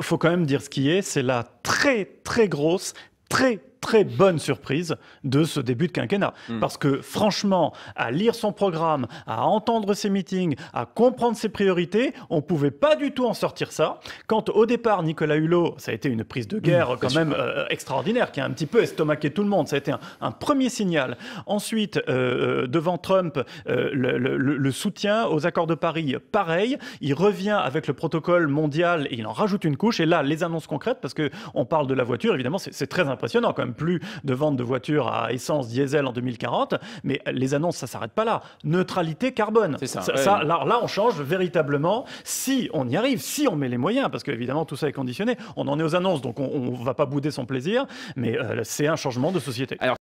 faut quand même dire ce qui est, c'est la très très grosse, très très bonne surprise de ce début de quinquennat. Hmm. Parce que franchement, à lire son programme, à entendre ses meetings, à comprendre ses priorités, on ne pouvait pas du tout en sortir ça. Quand au départ, Nicolas Hulot, ça a été une prise de hmm, guerre quand même euh, extraordinaire, qui a un petit peu estomaqué tout le monde. Ça a été un, premier signal. Ensuite, euh, euh, devant Trump, le, le, soutien aux accords de Paris, pareil. Il revient avec le protocole mondial et il en rajoute une couche. Et là, les annonces concrètes, parce qu'on parle de la voiture, évidemment, c'est très impressionnant quand même plus de vente de voitures à essence diesel en 2040. Mais les annonces, ça s'arrête pas là. Neutralité carbone. Ça, là, on change véritablement si on y arrive, si on met les moyens, parce que évidemment tout ça est conditionné. On en est aux annonces, donc on ne va pas bouder son plaisir, mais euh, c'est un changement de société.